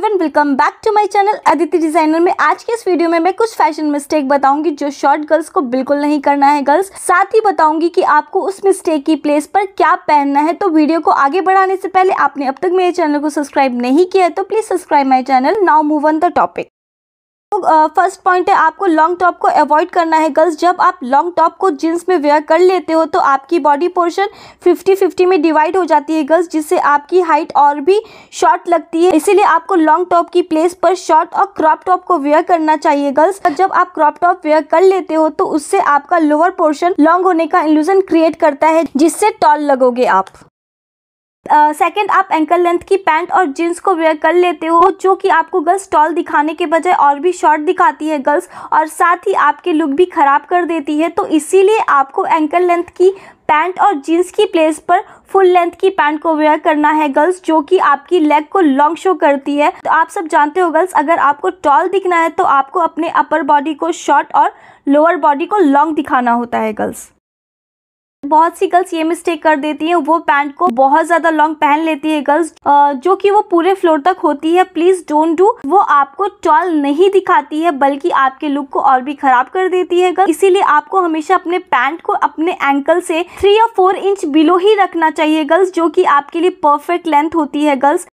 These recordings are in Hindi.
everyone welcome back to my channel Aditi designer में आज के इस वीडियो में मैं कुछ फैशन मिस्टेक बताऊंगी जो शॉर्ट गर्ल्स को बिल्कुल नहीं करना है गर्ल्स साथ ही बताऊंगी कि आपको उस मिस्टेक की प्लेस पर क्या पहनना है तो वीडियो को आगे बढ़ाने से पहले आपने अब तक मेरे चैनल को सब्सक्राइब नहीं किया है तो please subscribe my channel now move on the topic first तो, पॉइंट है आपको लॉन्ग टॉप को अवॉइड करना है गर्ल्स जब आप लॉन्ग टॉप को जींस में वेयर कर लेते हो तो आपकी बॉडी पोर्शन 50-50 में डिवाइड हो जाती है गर्ल्स जिससे आपकी हाइट और भी शॉर्ट लगती है इसीलिए आपको लॉन्ग टॉप की प्लेस पर शॉर्ट और क्रॉप टॉप को वेयर करना चाहिए गर्ल्स जब आप क्रॉप टॉप वेयर कर लेते हो तो उससे आपका लोअर पोर्शन लॉन्ग होने का इल्यूजन क्रिएट करता है जिससे टॉल लगोगे आप सेकेंड uh, आप एंकल लेंथ की पैंट और जीन्स को वेयर कर लेते हो जो कि आपको गर्ल्स टॉल दिखाने के बजाय और भी शॉर्ट दिखाती है गर्ल्स और साथ ही आपके लुक भी ख़राब कर देती है तो इसीलिए आपको एंकल लेंथ की पैंट और जीन्स की प्लेस पर फुल लेंथ की पैंट को वेयर करना है गर्ल्स जो कि आपकी लेग को लॉन्ग शो करती है तो आप सब जानते हो गर्ल्स अगर आपको टॉल दिखना है तो आपको अपने अपर बॉडी को शॉर्ट और लोअर बॉडी को लॉन्ग दिखाना होता है गर्ल्स बहुत सी गर्ल्स ये मिस्टेक कर देती हैं वो पैंट को बहुत ज़्यादा लॉन्ग पहन लेती है गर्ल्स जो कि वो पूरे फ्लोर तक होती है प्लीज़ डोंट डू वो आपको टॉल नहीं दिखाती है बल्कि आपके लुक को और भी ख़राब कर देती है गर्ल्स इसीलिए आपको हमेशा अपने पैंट को अपने एंकल से थ्री या फोर इंच बिलो ही रखना चाहिए गर्ल्स जो की आपके लिए परफेक्ट लेंथ होती है गर्ल्स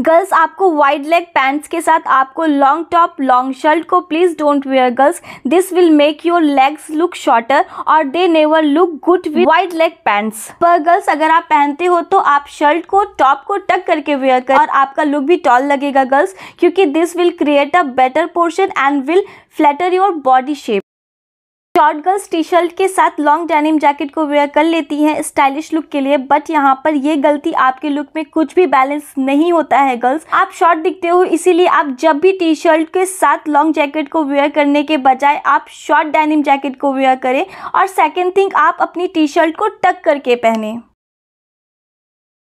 गर्ल्स आपको वाइड लेग पैंट्स के साथ आपको लॉन्ग टॉप लॉन्ग शर्ट को please don't wear girls this will make your legs look shorter और they never look good with wide leg pants पर गर्ल्स अगर आप पहनते हो तो आप शर्ट को टॉप को टक करके वेयर कर और आपका लुक भी टॉल लगेगा गर्ल्स क्योंकि this will create a better proportion and will flatter your body shape short girls T shirt के साथ लॉन्ग डेनिम जैकेट को वेयर कर लेती हैं स्टाइलिश लुक के लिए बट यहाँ पर ये गलती आपके लुक में कुछ भी बैलेंस नहीं होता है गर्ल्स आप शॉर्ट दिखते हो इसीलिए आप जब भी टी शर्ट के साथ लॉन्ग जैकेट को वेयर करने के बजाय आप शॉर्ट डेनिम जैकेट को वेयर करें और सेकेंड थिंग आप अपनी टी शर्ट को टक करके पहने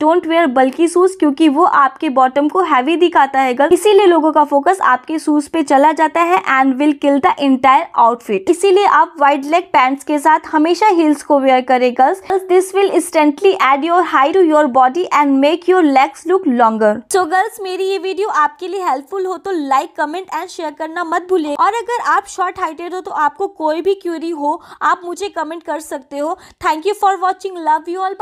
डोंट वेयर बल्कि शूज़ क्योंकि वो आपके बॉटम को हैवी दिखाता है इसीलिए लोगों का फोकस आपके शूज़ पे चला जाता है and will kill the entire outfit इसीलिए आप वाइड लेग पैंट्स के साथ हमेशा हील्स को वेयर करें girls this will instantly add your height to your body and make your legs look longer so girls मेरी ये वीडियो आपके लिए हेल्पफुल हो तो लाइक कमेंट एंड शेयर करना मत भूलिए और अगर आप शॉर्ट हाइटेड हो तो आपको कोई भी क्यूरी हो आप मुझे कमेंट कर सकते हो thank you for watching love you all